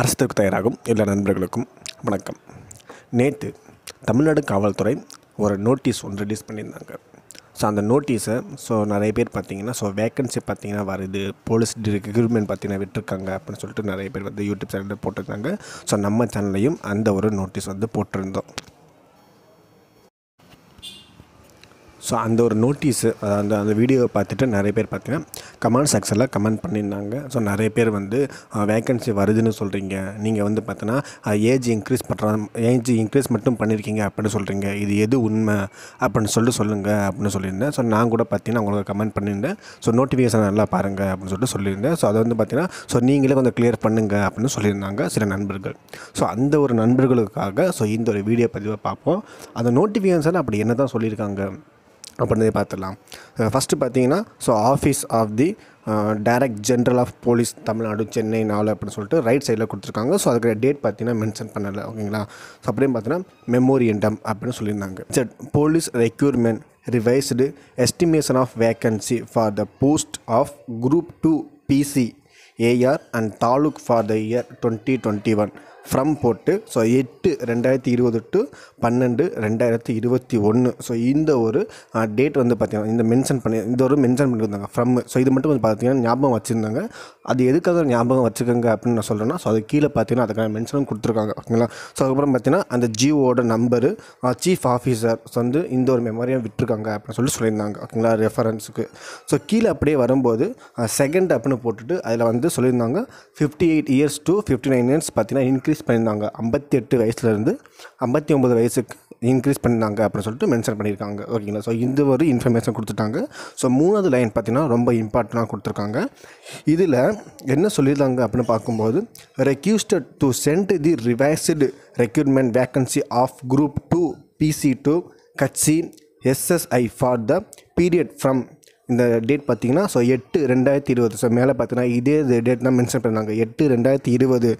அரசுக்கு தயாராகும் எல்லா நண்பர்களுக்கும் வணக்கம் நேற்று தமிழ்நாடு காவல்துறை ஒரு நோட்டீஸ் ஒன்று ரிலீஸ் பண்ணியிருந்தாங்க ஸோ அந்த நோட்டீஸை ஸோ நிறைய பேர் பார்த்தீங்கன்னா ஸோ வேக்கன்சி பார்த்தீங்கன்னா வருது போலீஸ் ரெக்யூர்மெண்ட் பார்த்தீங்கன்னா விட்டுருக்காங்க அப்படின்னு சொல்லிட்டு நிறைய பேர் வந்து யூடியூப் சேனலில் போட்டிருந்தாங்க ஸோ நம்ம சேனல்லையும் அந்த ஒரு நோட்டீஸ் வந்து போட்டிருந்தோம் ஸோ அந்த ஒரு நோட்டீஸு அந்த அந்த வீடியோவை பார்த்துட்டு நிறைய பேர் பார்த்தீங்கன்னா கமெண்ட் செக்ஷனில் கமெண்ட் பண்ணியிருந்தாங்க ஸோ நிறைய பேர் வந்து வேக்கன்சி வருதுன்னு சொல்கிறீங்க நீங்கள் வந்து பார்த்தீங்கன்னா ஏஜ் இன்க்ரீஸ் பண்ணுற ஏஜ் இன்க்ரீஸ் மட்டும் பண்ணியிருக்கீங்க அப்படின்னு சொல்கிறீங்க இது எது உண்மை அப்படின்னு சொல்லிட்டு சொல்லுங்கள் அப்படின்னு சொல்லியிருந்தேன் ஸோ நான் கூட பார்த்தீங்கன்னா உங்களுக்கு கமெண்ட் பண்ணியிருந்தேன் ஸோ நோட்டிஃபிகேஷன் நல்லா பாருங்கள் அப்படின்னு சொல்லிட்டு சொல்லியிருந்தேன் ஸோ அதை வந்து பார்த்தீங்கன்னா ஸோ நீங்களே கொஞ்சம் கிளியர் பண்ணுங்கள் அப்படின்னு சொல்லியிருந்தாங்க சில நண்பர்கள் ஸோ அந்த ஒரு நண்பர்களுக்காக ஸோ இந்த ஒரு வீடியோ பதிவை பார்ப்போம் அந்த நோட்டிஃபிகேஷன் அப்படி என்ன தான் சொல்லியிருக்காங்க அப்படின்றத பார்த்துடலாம் ஃபஸ்ட்டு பார்த்தீங்கன்னா so office of the direct general of police Tamil Nadu Chennai நாலு அப்படின்னு சொல்லிட்டு ரைட் சைடில் கொடுத்துருக்காங்க ஸோ அதுக்கு டேட் பார்த்தீங்கன்னா மென்ஷன் பண்ணலை ஓகேங்களா ஸோ அப்படின்னு பார்த்தீங்கன்னா மெமோரியண்டம் அப்படின்னு சொல்லியிருந்தாங்க சரி police requirement revised estimation of vacancy for the post of group two PC AR and taluk for the year twenty twenty one from போட்டு ஸோ எட்டு ரெண்டாயிரத்தி இருபது டு பன்னெண்டு ரெண்டாயிரத்தி இருபத்தி ஒன்று ஸோ இந்த ஒரு டேட் வந்து பார்த்திங்கன்னா இந்த மென்ஷன் பண்ணி இந்த ஒரு மென்ஷன் பண்ணியிருந்தாங்க ஃப்ரம் ஸோ இது மட்டும் வந்து பார்த்தீங்கன்னா ஞாபகம் வச்சுருந்தாங்க அது எதுக்காக ஞாபகம் வச்சுக்கோங்க அப்படின்னு நான் சொல்கிறேன்னா ஸோ அது கீழே பார்த்தீங்கன்னா அதுக்கான மென்ஷனும் கொடுத்துருக்காங்க ஓகேங்களா ஸோ அதுக்கப்புறம் பார்த்தீங்கன்னா அந்த ஜியோட நம்பரு சீஃப் ஆஃபீஸர் வந்து இந்த ஒரு மெமரியாக விட்டுருக்காங்க அப்படின்னு சொல்லி சொல்லியிருந்தாங்க ஓகேங்களா ரெஃபரன்ஸுக்கு ஸோ கீழே அப்படியே வரும்போது செகண்ட் அப்படின்னு போட்டுட்டு அதில் வந்து சொல்லியிருந்தாங்க fifty eight years to fifty nine years பார்த்தீங்கன்னா இன்க்ரீஸ் இன்க்ரீஸ் பண்ணியிருந்தாங்க ஐம்பத்தி எட்டு வயசுலேருந்து ஐம்பத்தி ஒம்பது வயசுக்கு இன்க்ரீஸ் பண்ணியிருந்தாங்க அப்படின்னு சொல்லிட்டு மென்ஷன் பண்ணியிருக்காங்க ஓகேங்களா ஸோ இந்த ஒரு இன்ஃபர்மேஷன் கொடுத்துட்டாங்க ஸோ மூணாவது லைன் பார்த்திங்கன்னா ரொம்ப இம்பார்ட்டண்டாக கொடுத்துருக்காங்க இதில் என்ன சொல்லியிருந்தாங்க அப்படின்னு பார்க்கும்போது requested to send the revised recruitment vacancy of group two PC to கட்சி SSI for the period from இந்த டேட் பார்த்தீங்கன்னா ஸோ எட்டு ரெண்டாயிரத்தி இருபது ஸோ மேலே பார்த்தீங்கன்னா இதே டேட் தான் மென்ஷன் பண்ணாங்க எட்டு ரெண்டாயிரத்தி இருபது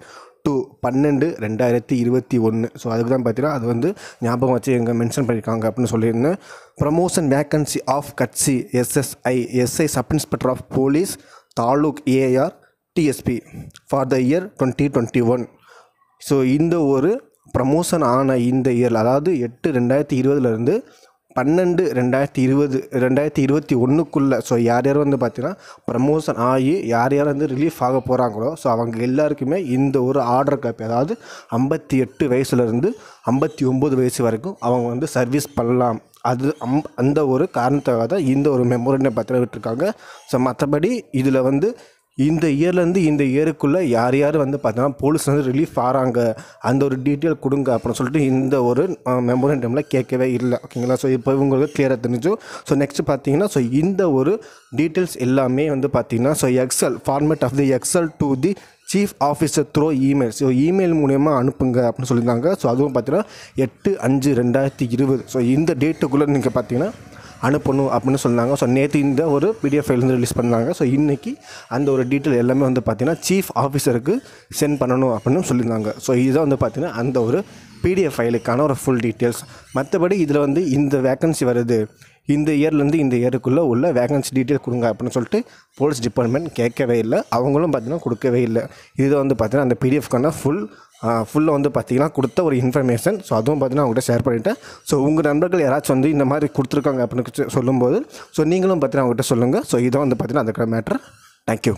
டு பன்னெண்டு ரெண்டாயிரத்தி இருபத்தி ஒன்று ஸோ அதுக்கு தான் பார்த்தீங்கன்னா அது வந்து ஞாபகம் வச்சு எங்கே மென்ஷன் பண்ணியிருக்காங்க அப்படின்னு சொல்லியிருந்தேன் ப்ரமோஷன் வேக்கன்சி ஆஃப் கட்சி SSI SI sub inspector of police taluk AR DSP for the year twenty twenty one so இந்த ஒரு ப்ரமோஷன் ஆன இந்த இயர் அதாவது எட்டு ரெண்டாயிரத்தி இருபதுலேருந்து பன்னெண்டு ரெண்டாயிரத்தி இருபது ரெண்டாயிரத்தி இருபத்தி ஒன்றுக்குள்ளே ஸோ யார் யார் வந்து பார்த்திங்கன்னா ப்ரமோஷன் ஆகி யார் யார் வந்து ரிலீஃப் ஆக போகிறாங்களோ ஸோ அவங்க எல்லாருக்குமே இந்த ஒரு ஆர்டர் காப்பி அதாவது ஐம்பத்தி எட்டு வயசுலேருந்து ஐம்பத்தி ஒம்பது வயசு வரைக்கும் அவங்க வந்து சர்வீஸ் பண்ணலாம் அது அம் அந்த ஒரு காரணத்துக்காக தான் இந்த ஒரு மெமோரியனை பத்திரம் விட்டுருக்காங்க ஸோ மற்றபடி இதில் வந்து இந்த இயர்லேருந்து இந்த இயருக்குள்ளே யார் யார் வந்து பார்த்தோன்னா போலீஸ் வந்து ரிலீஃப் ஆகிறாங்க அந்த ஒரு டீட்டெயில் கொடுங்க அப்படின்னு சொல்லிட்டு இந்த ஒரு மெமோரண்டமில் கேட்கவே இல்லை ஓகேங்களா ஸோ இப்போ இவங்களுக்கு கிளியராக தெரிஞ்சோம் ஸோ நெக்ஸ்ட் பார்த்தீங்கன்னா ஸோ இந்த ஒரு டீட்டெயில்ஸ் எல்லாமே வந்து பார்த்தீங்கன்னா so excel format of the excel to the chief officer through email so email மூலயமா அனுப்புங்க அப்படின்னு சொல்லியிருந்தாங்க ஸோ அதுவும் பார்த்தீங்கன்னா எட்டு அஞ்சு ரெண்டாயிரத்தி இருபது ஸோ இந்த டேட்டுக்குள்ளே நீங்கள் பார்த்தீங்கன்னா அனுப்பணும் அப்படின்னு சொன்னாங்க ஸோ நேற்று இந்த ஒரு பிடிஎஃப் ஃபைல் வந்து ரிலீஸ் பண்ணாங்க ஸோ இன்றைக்கி அந்த ஒரு டீட்டெயில் எல்லாமே வந்து பார்த்திங்கன்னா சீஃப் ஆஃபீஸருக்கு சென்ட் பண்ணணும் அப்படின்னு சொல்லியிருந்தாங்க ஸோ இதுதான் வந்து பார்த்திங்கன்னா அந்த ஒரு பிடிஎஃப் ஃபைலுக்கான ஒரு ஃபுல் டீட்டெயில்ஸ் மற்றபடி இதில் வந்து இந்த வேக்கன்சி வருது இந்த இயர்லேருந்து இந்த இயருக்குள்ளே உள்ள வேகன்சி டீட்டெயில் கொடுங்க அப்படின்னு சொல்லிட்டு போலீஸ் டிபார்ட்மெண்ட் கேட்கவே இல்லை அவங்களும் பார்த்தீங்கன்னா கொடுக்கவே இல்லை இது வந்து பார்த்தீங்கன்னா அந்த பிடிஎஃப்க்கான ஃபுல் ஃபுல்லாக வந்து பார்த்திங்கன்னா கொடுத்த ஒரு இன்ஃபர்மேஷன் ஸோ அதுவும் பார்த்திங்கன்னா அவங்ககிட்ட ஷேர் பண்ணிவிட்டேன் ஸோ உங்கள் நண்பர்கள் யாராச்சும் வந்து இந்த மாதிரி கொடுத்துருக்காங்க அப்படின்னு சொல்லும்போது ஸோ நீங்களும் பார்த்தீங்கன்னா அவங்ககிட்ட சொல்லுங்கள் ஸோ இதை வந்து பார்த்தீங்கன்னா அதுக்கான மேட்ரு தேங்க்யூ